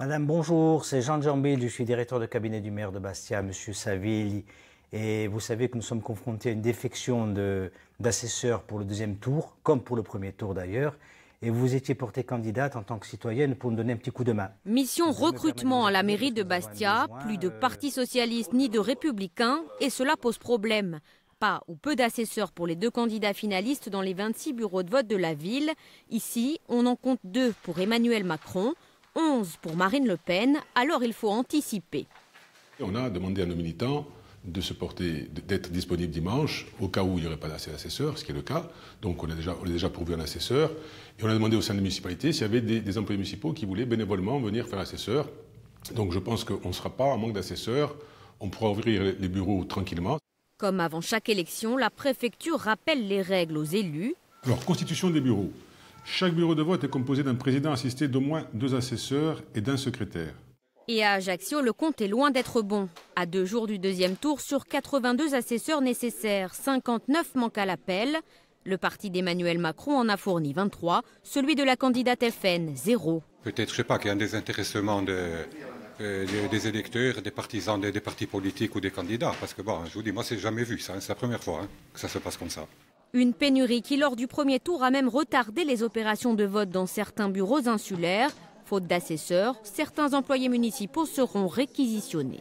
Madame, bonjour, c'est Jean Jambille, je suis directeur de cabinet du maire de Bastia, Monsieur Saville. Et vous savez que nous sommes confrontés à une défection d'assesseurs pour le deuxième tour, comme pour le premier tour d'ailleurs. Et vous étiez portée candidate en tant que citoyenne pour nous donner un petit coup de main. Mission recrutement à la mairie de Bastia, plus de euh, partis socialistes ni de républicains, et cela pose problème pas ou peu d'assesseurs pour les deux candidats finalistes dans les 26 bureaux de vote de la ville. Ici, on en compte deux pour Emmanuel Macron, 11 pour Marine Le Pen, alors il faut anticiper. On a demandé à nos militants de se porter, d'être disponibles dimanche au cas où il n'y aurait pas assez d'assesseurs, ce qui est le cas. Donc on a déjà, on déjà pourvu un assesseur. Et on a demandé au sein de la municipalités s'il y avait des, employés municipaux qui voulaient bénévolement venir faire l'assesseur. Donc je pense qu'on ne sera pas en manque d'assesseurs. On pourra ouvrir les bureaux tranquillement. Comme avant chaque élection, la préfecture rappelle les règles aux élus. Alors, constitution des bureaux. Chaque bureau de vote est composé d'un président assisté d'au moins deux assesseurs et d'un secrétaire. Et à Ajaccio, le compte est loin d'être bon. À deux jours du deuxième tour, sur 82 assesseurs nécessaires, 59 manquent à l'appel. Le parti d'Emmanuel Macron en a fourni 23, celui de la candidate FN, zéro. Peut-être, je sais pas, qu'il y a un désintéressement euh, des, électeurs, des partisans, des, partis politiques ou des candidats. Parce que, bon, je vous dis, moi, c'est jamais vu ça. Hein. c'est la première fois hein, que ça se passe comme ça. Une pénurie qui, lors du premier tour, a même retardé les opérations de vote dans certains bureaux insulaires. Faute d'assesseurs, certains employés municipaux seront réquisitionnés.